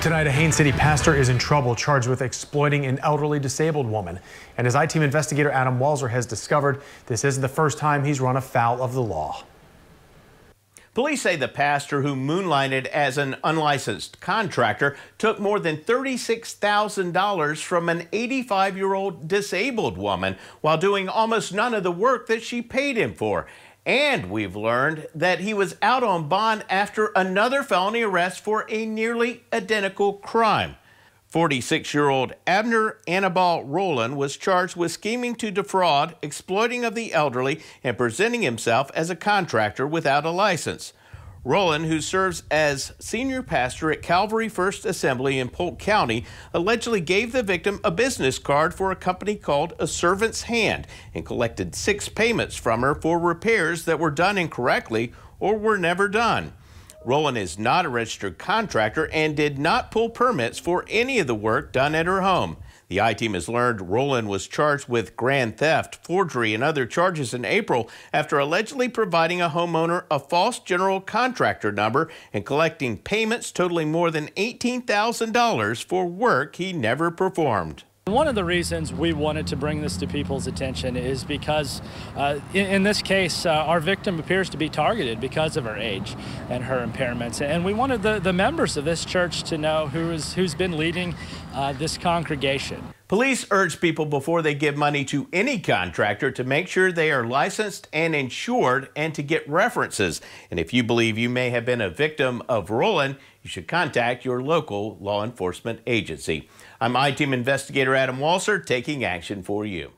Tonight, a Haines City pastor is in trouble, charged with exploiting an elderly disabled woman. And as I-Team investigator Adam Walzer has discovered, this isn't the first time he's run afoul of the law. Police say the pastor who moonlighted as an unlicensed contractor took more than $36,000 from an 85 year old disabled woman while doing almost none of the work that she paid him for. And we've learned that he was out on bond after another felony arrest for a nearly identical crime. 46 year old Abner Annabal Roland was charged with scheming to defraud, exploiting of the elderly, and presenting himself as a contractor without a license. Roland, who serves as senior pastor at Calvary First Assembly in Polk County, allegedly gave the victim a business card for a company called A Servant's Hand and collected six payments from her for repairs that were done incorrectly or were never done. Rowan is not a registered contractor and did not pull permits for any of the work done at her home. The I team has learned Roland was charged with grand theft, forgery, and other charges in April after allegedly providing a homeowner a false general contractor number and collecting payments totaling more than $18,000 for work he never performed. One of the reasons we wanted to bring this to people's attention is because, uh, in, in, this case, uh, our victim appears to be targeted because of her age and her impairments. And we wanted the, the members of this church to know who is, who's been leading uh, this congregation. Police urge people before they give money to any contractor to make sure they are licensed and insured and to get references. And if you believe you may have been a victim of Roland, you should contact your local law enforcement agency. I'm I-Team investigator Adam Walser taking action for you.